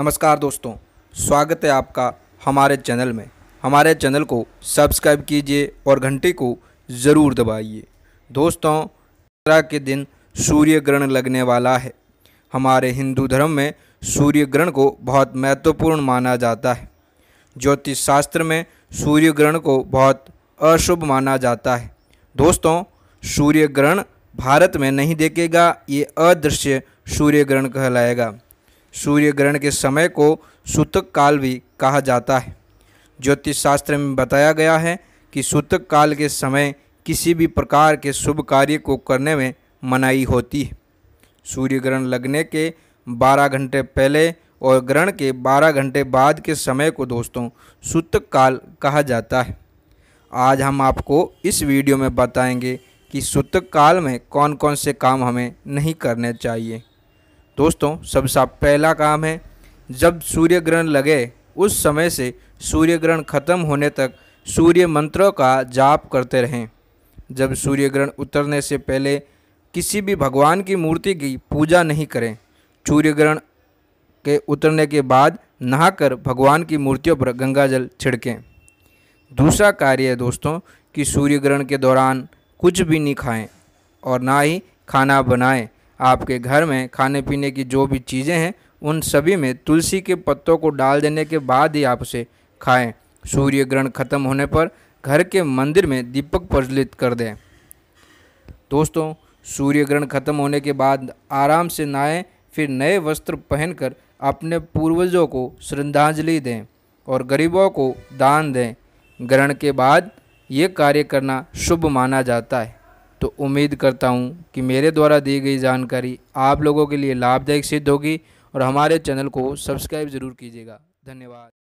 नमस्कार दोस्तों स्वागत है आपका हमारे चैनल में हमारे चैनल को सब्सक्राइब कीजिए और घंटे को ज़रूर दबाइए दोस्तों सत्रह के दिन सूर्य ग्रहण लगने वाला है हमारे हिंदू धर्म में सूर्य ग्रहण को बहुत महत्वपूर्ण माना जाता है ज्योतिष शास्त्र में सूर्य ग्रहण को बहुत अशुभ माना जाता है दोस्तों सूर्य ग्रहण भारत में नहीं देखेगा ये अदृश्य सूर्य ग्रहण कहलाएगा सूर्य ग्रहण के समय को सूतक काल भी कहा जाता है ज्योतिष शास्त्र में बताया गया है कि सूतक काल के समय किसी भी प्रकार के शुभ कार्य को करने में मनाही होती है सूर्य ग्रहण लगने के 12 घंटे पहले और ग्रहण के 12 घंटे बाद के समय को दोस्तों सूतक काल कहा जाता है आज हम आपको इस वीडियो में बताएंगे कि सूतक काल में कौन कौन से काम हमें नहीं करने चाहिए दोस्तों सबसे पहला काम है जब सूर्य ग्रहण लगे उस समय से सूर्य ग्रहण खत्म होने तक सूर्य मंत्रों का जाप करते रहें जब सूर्य ग्रहण उतरने से पहले किसी भी भगवान की मूर्ति की पूजा नहीं करें सूर्य ग्रहण के उतरने के बाद नहाकर भगवान की मूर्तियों पर गंगा जल छिड़कें दूसरा कार्य है दोस्तों कि सूर्य ग्रहण के दौरान कुछ भी नहीं खाएं और ना ही खाना बनाएं आपके घर में खाने पीने की जो भी चीज़ें हैं उन सभी में तुलसी के पत्तों को डाल देने के बाद ही आप उसे खाएं सूर्य ग्रहण खत्म होने पर घर के मंदिर में दीपक प्रज्वलित कर दें दोस्तों सूर्य ग्रहण खत्म होने के बाद आराम से नहाएं फिर नए वस्त्र पहनकर अपने पूर्वजों को श्रद्धांजलि दें और गरीबों को दान दें ग्रहण के बाद ये कार्य करना शुभ माना जाता है तो उम्मीद करता हूँ कि मेरे द्वारा दी गई जानकारी आप लोगों के लिए लाभदायक सिद्ध होगी और हमारे चैनल को सब्सक्राइब ज़रूर कीजिएगा धन्यवाद